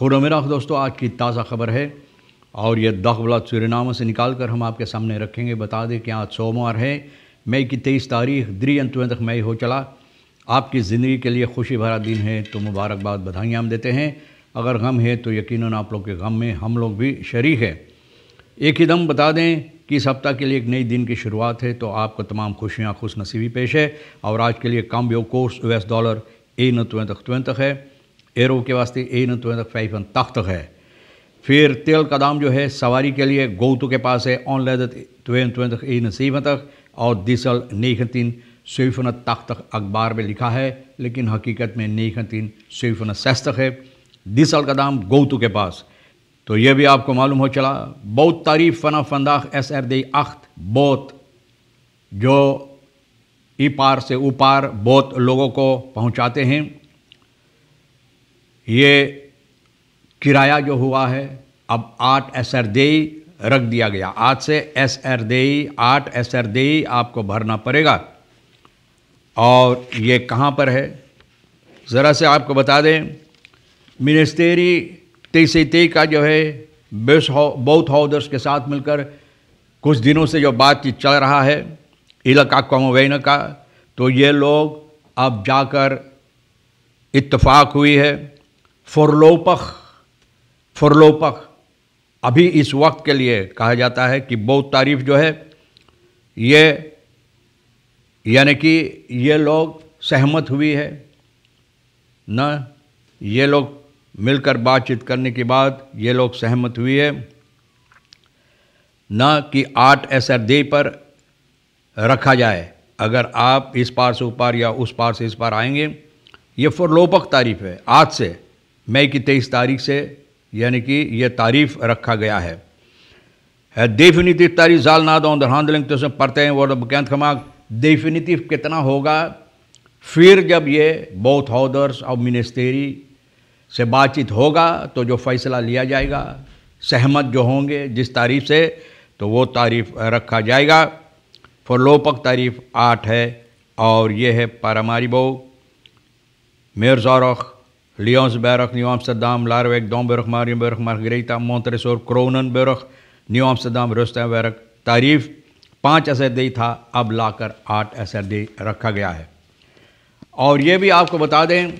खुद मेरा दोस्तों आज की ताज़ा खबर है और यह दखबलात सूरनामा से निकाल कर हम आपके सामने रखेंगे बता दें कि आज सोमवार है मई की तेईस तारीख द्री अंतवें तक मई हो चला आपकी ज़िंदगी के लिए खुशी भरा दिन है तो मुबारकबाद बधाइयाँ हम देते हैं अगर गम है तो यकीन आप लोग के गम में हम लोग भी शरीक है एक ही दम बता दें कि इस हफ्ता के लिए एक नई दिन की शुरुआत है तो आपको तमाम खुशियाँ खुश नसीबी पेश है और आज के लिए कम योग कोर्स एस डॉलर ए न तक है एरो के वास्ते ए तो फाइव ताख्त है फिर तेल का दाम जो है सवारी के लिए गौतु के पास है ऑन लेद त्वेन त्वेन तक इन सीवन तक और दिसल नेखन तीन सईफन तक तक अखबार में लिखा है लेकिन हकीकत में नेखन तीन सईफन सैस तक है दिसल का दाम गौतु के पास तो यह भी आपको मालूम हो चला बहुत तारीफ फना फंदाख एस एर दई अख्त बहुत जो ई पार से उपार बहुत लोगों को पहुंचाते हैं ये किराया जो हुआ है अब आठ एसरदेई रख दिया गया आज से एस देई आठ एस एरदेई आपको भरना पड़ेगा और ये कहाँ पर है ज़रा से आपको बता दें मिनिस्टेरी तेईसई का जो है बेस हो बौद्ध हाउदर्स के साथ मिलकर कुछ दिनों से जो बातचीत चल रहा है इलाका कॉमोवेन का तो ये लोग अब जाकर इत्तफाक हुई है फोरलोपख फोरलोपख अभी इस वक्त के लिए कहा जाता है कि बौद्ध तारीफ जो है ये यानी कि ये लोग सहमत हुई है न ये लोग मिलकर बातचीत करने के बाद ये लोग सहमत हुई है न कि आठ एस दे पर रखा जाए अगर आप इस पार से उपार या उस पार से इस पार आएंगे ये फुरलोपक तारीफ है आज से मई की तेईस तारीख से यानी कि यह तारीफ रखा गया है डेफिनेटिव तारीफ जाल नाद दो दरहानदलिंग तो उसमें पढ़ते हैं वर्ड कैंत खमाक डेफिनेटिव कितना होगा फिर जब ये बौथ हाउदर्स और मिनिस्टेरी से बातचीत होगा तो जो फैसला लिया जाएगा सहमत जो होंगे जिस तारीफ से तो वो तारीफ रखा जाएगा फॉरलोपक तारीफ आठ है और ये है बहु मेर जारख Lionsberg, Nieuw-Amsterdam, Laarwijk, Domburg, Marienburg, Margaretha, Montresor, Kronenburg, न्यू रust en werk तारीफ पाँच एसरडी था अब लाकर आठ एसरडी रखा गया है और ये भी आपको बता दें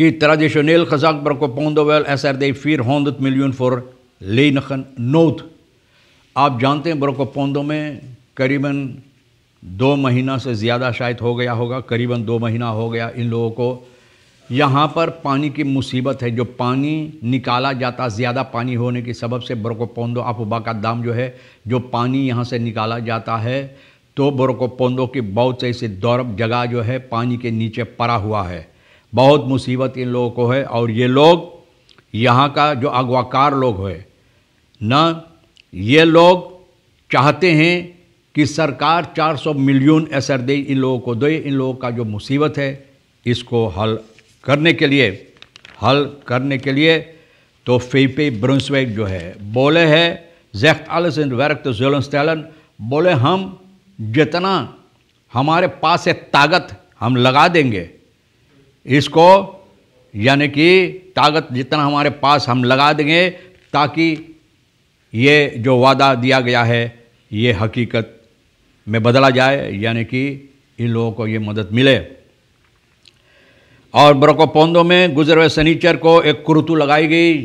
कि traditioneel gezag Brokopondo wel SRD 400 miljoen voor lenigen nood आप जानते हैं ब्रोकोपोंदो में करीबन दो महीना से ज़्यादा शायद हो गया होगा करीबन दो महीना हो गया इन लोगों को यहाँ पर पानी की मुसीबत है जो पानी निकाला जाता ज़्यादा पानी होने के सबब से बरकोपोंदो अफबा का दाम जो है जो पानी यहाँ से निकाला जाता है तो बरकोपोंदो की बहुत से ऐसे दौरब जगह जो है पानी के नीचे पड़ा हुआ है बहुत मुसीबत इन लोगों को है और ये लोग यहाँ का जो अगवाकार लोग है न ये लोग चाहते हैं कि सरकार 400 मिलियन असर दे इन लोगों को दे इन लोगों का जो मुसीबत है इसको हल करने के लिए हल करने के लिए तो फेपे ब्रंसवेग जो है बोले है जैक्त आलस इन वर्क तो जोलन स्टैलन बोले हम जितना हमारे पास है ताकत हम लगा देंगे इसको यानी कि ताकत जितना हमारे पास हम लगा देंगे ताकि ये जो वादा दिया गया है ये हकीकत में बदला जाए यानी कि इन लोगों को ये मदद मिले और ब्रोकोपोंदो में गुजरे हुए सनीचर को एक क्रुतु लगाई गई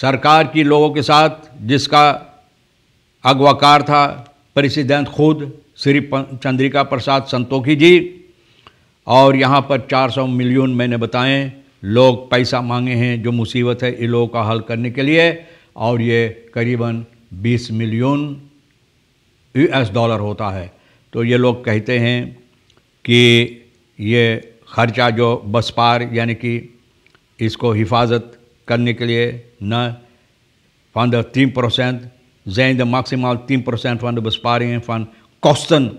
सरकार की लोगों के साथ जिसका अगवाकार था प्रेसिडेंट खुद श्री चंद्रिका प्रसाद संतोखी जी और यहाँ पर 400 मिलियन मैंने बताएं लोग पैसा मांगे हैं जो मुसीबत है इन लोगों का हल करने के लिए और ये करीबन 20 मिलियन यूएस डॉलर होता है तो ये लोग कहते हैं कि ये खर्चा जो बस पार यानी कि इसको हिफाजत करने के लिए न फंड तीन परसेंट जैन द मैक्सिमल तीन परसेंट फंड बस पा रही हैं फंड कौस्तन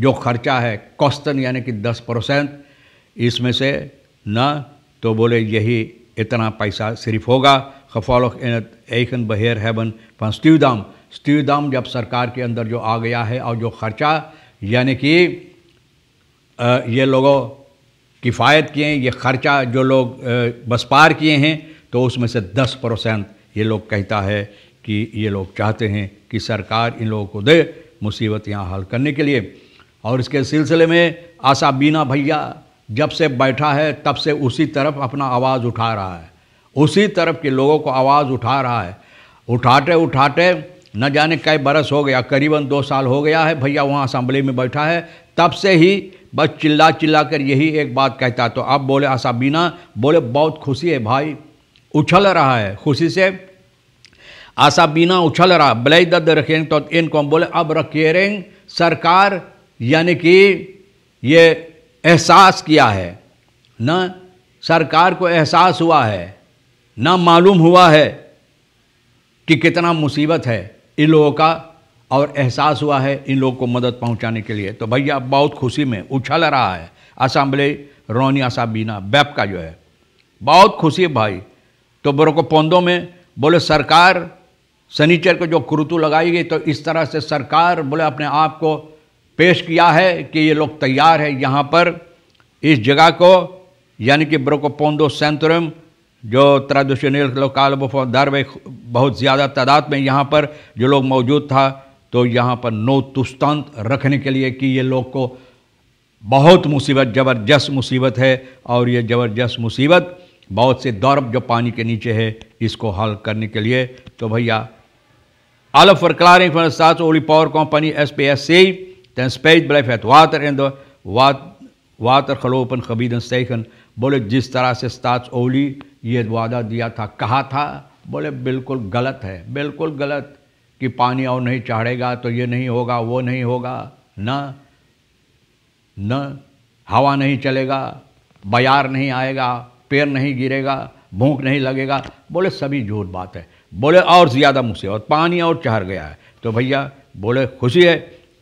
जो खर्चा है कौस्तन यानी कि दस परसेंट इसमें से न तो बोले यही इतना पैसा सिर्फ होगा खफौलख एखन बहेर हैबन फन स्टीवदाम स्टीवदाम जब सरकार के अंदर जो आ गया है और जो खर्चा यानी कि ये लोगों किफ़ायत किए हैं ये ख़र्चा जो लोग बस पार किए हैं तो उसमें से दस परसेंट ये लोग कहता है कि ये लोग चाहते हैं कि सरकार इन लोगों को दे मुसीबत यहाँ हल करने के लिए और इसके सिलसिले में आशा बीना भैया जब से बैठा है तब से उसी तरफ अपना आवाज़ उठा रहा है उसी तरफ के लोगों को आवाज़ उठा रहा है उठाते उठाते न जाने कई बरस हो गया करीबन दो साल हो गया है भैया वहाँ असम्बली में बैठा है तब से ही बस चिल्ला चिल्ला कर यही एक बात कहता तो अब बोले आसाबीना बोले बहुत खुशी है भाई उछल रहा है खुशी से आसाबीना उछल रहा बलई दर्द रखेंगे तो इनको हम बोले अब रखेरेंग सरकार यानी कि ये एहसास किया है ना सरकार को एहसास हुआ है ना मालूम हुआ है कि कितना मुसीबत है इन लोगों का और एहसास हुआ है इन लोगों को मदद पहुंचाने के लिए तो भैया बहुत खुशी में उछल रहा है असम्बले रोनी असाबीना बैप का जो है बहुत खुशी है भाई तो को पौधों में बोले सरकार सनीचर को जो क्रुतु लगाई गई तो इस तरह से सरकार बोले अपने आप को पेश किया है कि ये लोग तैयार है यहाँ पर इस जगह को यानी कि ब्रोको पोंदो सेंतरम जो त्रादुशनील लोकाल बहुत ज़्यादा तादाद में यहाँ पर जो लोग मौजूद था तो यहाँ पर नो तुस्तांत रखने के लिए कि ये लोग को बहुत मुसीबत ज़बरदस्त मुसीबत है और ये ज़बरदस्त मुसीबत बहुत से दौरब जो पानी के नीचे है इसको हल करने के लिए तो भैया alla ओली power company S P S C तेन स्पेज ब्लैफ एथ water in वात wat, खलोपन खबीद सैखन बोले जिस तरह से स्टाच ओली ये वादा दिया था कहा था बोले बिल्कुल गलत है बिल्कुल गलत कि पानी और नहीं चढ़ेगा तो ये नहीं होगा वो नहीं होगा न न हवा नहीं चलेगा बाजार नहीं आएगा पेड़ नहीं गिरेगा भूख नहीं लगेगा बोले सभी झूठ बात है बोले और ज़्यादा मुसीबत पानी और चढ़ गया है तो भैया बोले खुशी है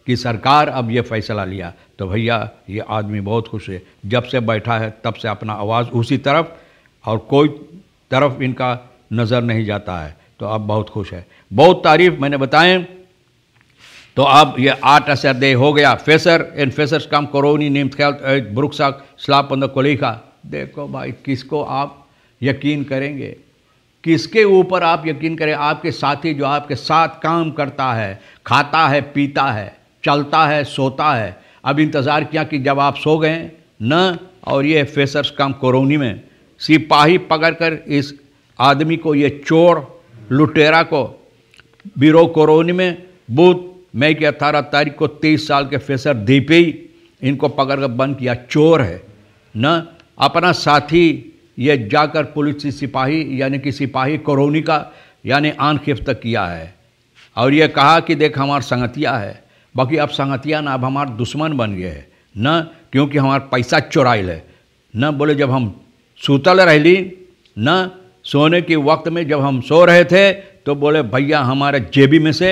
कि सरकार अब ये फैसला लिया तो भैया ये आदमी बहुत खुश है जब से बैठा है तब से अपना आवाज़ उसी तरफ और कोई तरफ इनका नज़र नहीं जाता है तो आप बहुत खुश हैं बहुत तारीफ मैंने बताएं तो अब ये आठ असर दे हो गया फेसर इन फेसर्स काम करोनी नेम ब्रुक्सा स्लाप पंद कोलिखा देखो भाई किसको आप यकीन करेंगे किसके ऊपर आप यकीन करें आपके साथी जो आपके साथ काम करता है खाता है पीता है चलता है सोता है अब इंतज़ार किया कि जब आप सो गए न और ये फेसर्स काम कोरोनी में सिपाही पकड़ कर इस आदमी को ये चोर लुटेरा को बीरो कॉलोनी में बुध मई की अठारह तारीख को तेईस साल के फेसर दीपी इनको पकड़ कर बंद किया चोर है न अपना साथी ये जाकर पुलिस सिपाही यानी कि सिपाही कॉलोनी का यानी आन किया है और ये कहा कि देख हमार संगतिया है बाकी अब संगतिया ना अब हमारे दुश्मन बन गए है न क्योंकि हमारा पैसा चोराइल है न बोले जब हम सूतल रहली न सोने के वक्त में जब हम सो रहे थे तो बोले भैया हमारे जेबी में से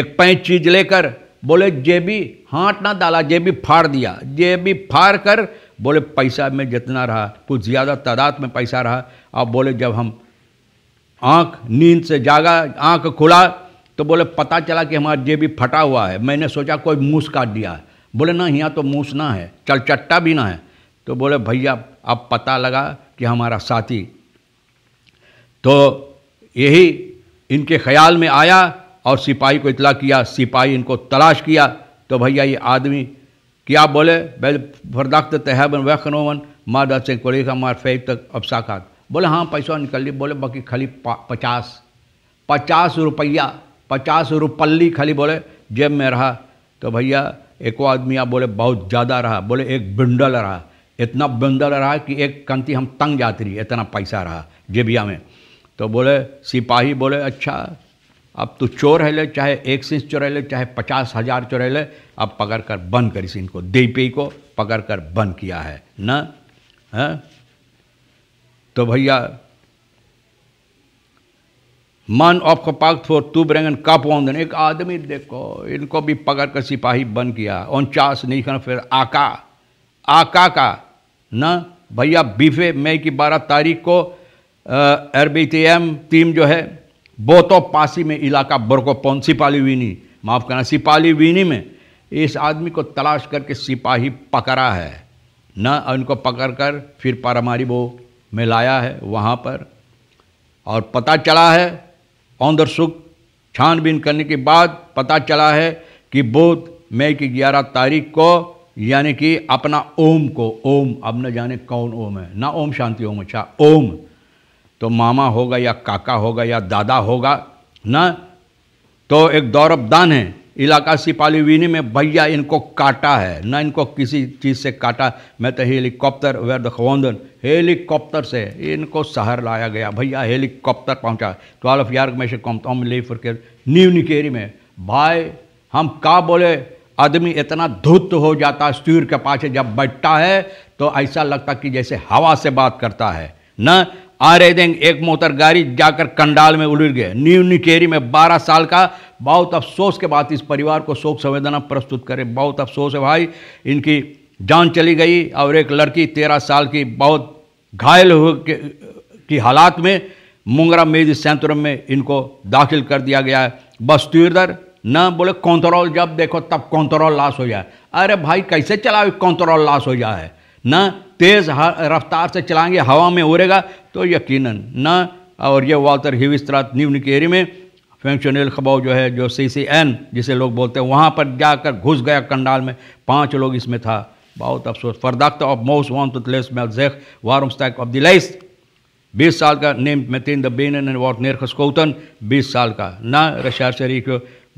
एक पैंच चीज लेकर बोले जेबी हाथ ना डाला जेबी फाड़ दिया जेबी फाड़ कर बोले पैसा में जितना रहा कुछ ज़्यादा तादाद में पैसा रहा अब बोले जब हम आँख नींद से जागा आँख खुला तो बोले पता चला कि हमारा जेबी फटा हुआ है मैंने सोचा कोई मूस काट दिया है बोले ना यहाँ तो मूस ना है चलचट्टा भी ना है तो बोले भैया अब पता लगा कि हमारा साथी तो यही इनके ख्याल में आया और सिपाही को इतला किया सिपाही इनको तलाश किया तो भैया ये आदमी क्या बोले बैल फरदाख्त तहबन वनोवन मादा से कोलेगा मार फेब तक अब साखात बोले हाँ पैसा निकल ली बोले बाकी खाली पचास पचास रुपया पचास रुपल्ली खाली बोले जेब में रहा तो भैया एक आदमी आप बोले बहुत ज़्यादा रहा बोले एक बिंडल रहा इतना बिंडल रहा कि एक कंती हम तंग जाती रही इतना पैसा रहा जेबिया में तो बोले सिपाही बोले अच्छा अब तू चोर है ले चाहे एक सिंह चोरे ले चाहे पचास हजार चोरे ले अब पकड़ कर बंद करी इस दे देपी को पकड़ कर बंद किया है न है? तो भैया मन ऑफ कपाक फोर तू ब्रेंगन का पौधन एक आदमी देखो इनको भी पकड़ कर सिपाही बंद किया उनचास नहीं खाना फिर आका आका का न भैया बीफे मई की बारह तारीख को R B T M team जो है वो तो पासी में इलाका बरको पौन सिपाली वीनी माफ़ करना सिपाली वीनी में इस आदमी को तलाश करके सिपाही पकड़ा है ना उनको पकड़ कर फिर वो में लाया है वहाँ पर और पता चला है औंदर सुख छानबीन करने के बाद पता चला है कि बोध मई की ग्यारह तारीख को यानी कि अपना ओम को ओम अब न जाने कौन ओम है ना ओम शांति ओम अच्छा ओम तो मामा होगा या काका होगा या दादा होगा ना तो एक दौरबदान है इलाका सिपालीवीनी में भैया इनको काटा है ना इनको किसी चीज़ से काटा मैं तो हेलीकॉप्टर वेर खोंदन हेलीकॉप्टर से इनको शहर लाया गया भैया हेलीकॉप्टर पहुंचा ट्वेल्व यार्क में से कॉम्पटॉम ले फिर के न्यू निकेरी में भाई हम का बोले आदमी इतना धुत हो जाता है सूर्य के पास जब बैठता है तो ऐसा लगता कि जैसे हवा से बात करता है न आ रहे देंगे एक मोटर गाड़ी जाकर कंडाल में उलट गए न्यू निकेरी में 12 साल का बहुत अफसोस के बाद इस परिवार को शोक संवेदना प्रस्तुत करें बहुत अफसोस है भाई इनकी जान चली गई और एक लड़की तेरह साल की बहुत घायल हो की हालात में मुंगरा मेज सेंतुरम में इनको दाखिल कर दिया गया है बस तीरदर न बोले कौंतरोल जब देखो तब कौंतरोल लाश हो जाए अरे भाई कैसे चला कौंतरोल लाश हो जाए न तेज़ रफ्तार से चलाएंगे हवा में उड़ेगा तो यकीनन ना और ये वाल्टर हिविस्त्रात न्यू निकेरी में फंक्शनल खबाव जो है जो सी सी एन जिसे लोग बोलते हैं वहाँ पर जाकर घुस गया कंडाल में पाँच लोग इसमें था बहुत अफसोस फरदाख्त ऑफ मोस वॉन्ट लेस मेल जेख वारम स्टैक ऑफ द लेस बीस साल का नेम मतीन द बेन एंड वॉट नेर खसकोतन बीस साल का न रशार शरीफ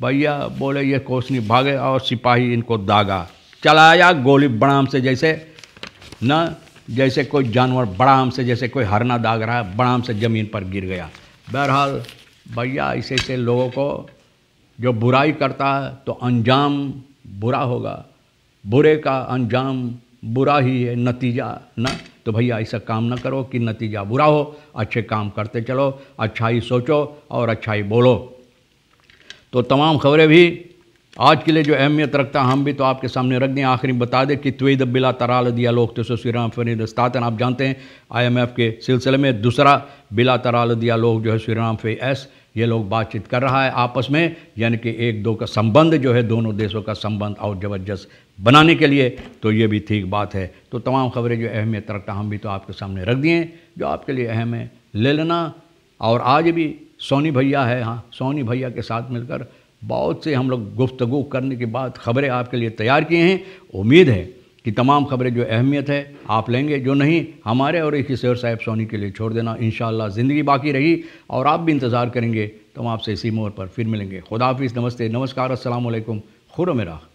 भैया बोले ये कोशनी भागे और सिपाही इनको दागा चलाया गोली बड़ाम से जैसे न जैसे कोई जानवर बड़ा से जैसे कोई हरना दाग रहा है बड़ा से ज़मीन पर गिर गया बहरहाल भैया ऐसे ऐसे लोगों को जो बुराई करता है तो अंजाम बुरा होगा बुरे का अंजाम बुरा ही है नतीजा ना तो भैया ऐसा काम ना करो कि नतीजा बुरा हो अच्छे काम करते चलो अच्छाई सोचो और अच्छाई बोलो तो तमाम खबरें भी आज के लिए जो अहमियत रखता हम भी तो आपके सामने रख दें आखिरी बता दें कि त्वेद बिला तराल दिया लोक तो श्रीराम दस्तातन आप जानते हैं आईएमएफ के सिलसिले में दूसरा बिला तराल दिया लोग जो है श्री राम फे एस ये लोग बातचीत कर रहा है आपस में यानी कि एक दो का संबंध जो है दोनों देशों का संबंध और ज़बरदस्त बनाने के लिए तो ये भी ठीक बात है तो तमाम खबरें जो अहमियत रखता हम भी तो आपके सामने रख दिए जो आपके लिए अहम है ले लेना और आज भी सोनी भैया है हाँ सोनी भैया के साथ मिलकर बहुत से हम लोग गुफ्तु करने के बाद ख़बरें आपके लिए तैयार किए हैं उम्मीद है कि तमाम खबरें जो अहमियत है आप लेंगे जो नहीं हमारे और एक ही सर साहब सोनी के लिए छोड़ देना इन ज़िंदगी बाकी रही और आप भी इंतज़ार करेंगे तो हम आपसे इसी मोड़ पर फिर मिलेंगे खुदाफिज़ नमस्ते नमस्कार असलकुम खुर मेरा